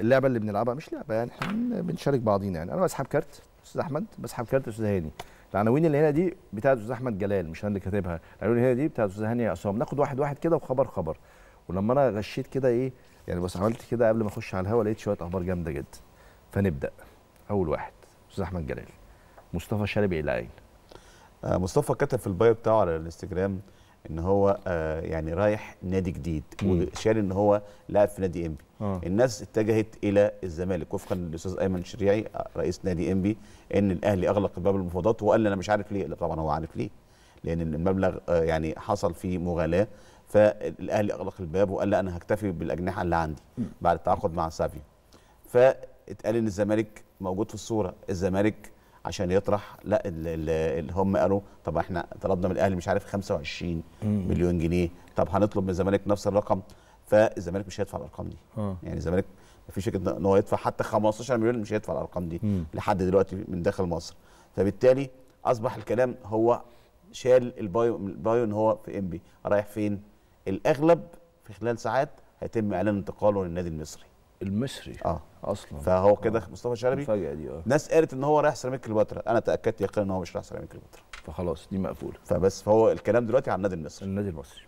اللعبه اللي بنلعبها مش لعبه يعني احنا بنشارك بعضينا يعني انا بسحب كارت استاذ احمد بسحب كارت استاذ هاني العناوين اللي هنا دي بتاعت استاذ احمد جلال مش انا اللي كاتبها العناوين اللي هنا دي بتاعت استاذ هاني عصام ناخد واحد واحد كده وخبر خبر ولما انا غشيت كده ايه يعني بس عملت كده قبل ما اخش على الهوا لقيت شويه اخبار جامده جدا فنبدا اول واحد استاذ احمد جلال مصطفى شلبي إيه العين آه، مصطفى كتب في البايو بتاعه على الانستجرام ان هو آه يعني رايح نادي جديد وشال ان هو لعب في نادي انبي آه. الناس اتجهت الى الزمالك وفقا للاستاذ ايمن الشريعي آه، رئيس نادي انبي ان الاهلي اغلق باب المفاوضات وقال انا مش عارف ليه لا طبعا هو عارف ليه لان المبلغ آه يعني حصل فيه مغالاه فالاهلي اغلق الباب وقال لي انا هكتفي بالاجنحه اللي عندي بعد التعاقد مع سافيو فاتقال ان الزمالك موجود في الصوره الزمالك عشان يطرح لا اللي هم قالوا طب احنا طلبنا من الاهلي مش عارف 25 مليون جنيه طب هنطلب من الزمالك نفس الرقم فالزمالك مش هيدفع الارقام دي آه. يعني الزمالك مفيش فكره ان هو يدفع حتى 15 مليون مش هيدفع الارقام دي مم. لحد دلوقتي من داخل مصر فبالتالي اصبح الكلام هو شال البايو البايو ان هو في انبي رايح فين الاغلب في خلال ساعات هيتم اعلان انتقاله للنادي المصري المصري اه اصلا فهو كده آه. مصطفى شلبي المفاجاه دي اه ناس قالت ان هو رايح سيراميك كليوباترا انا تاكدت يقينا ان هو مش رايح سيراميك كليوباترا فخلاص دي مقفوله فبس فهو الكلام دلوقتي على النادي المصري النادي المصري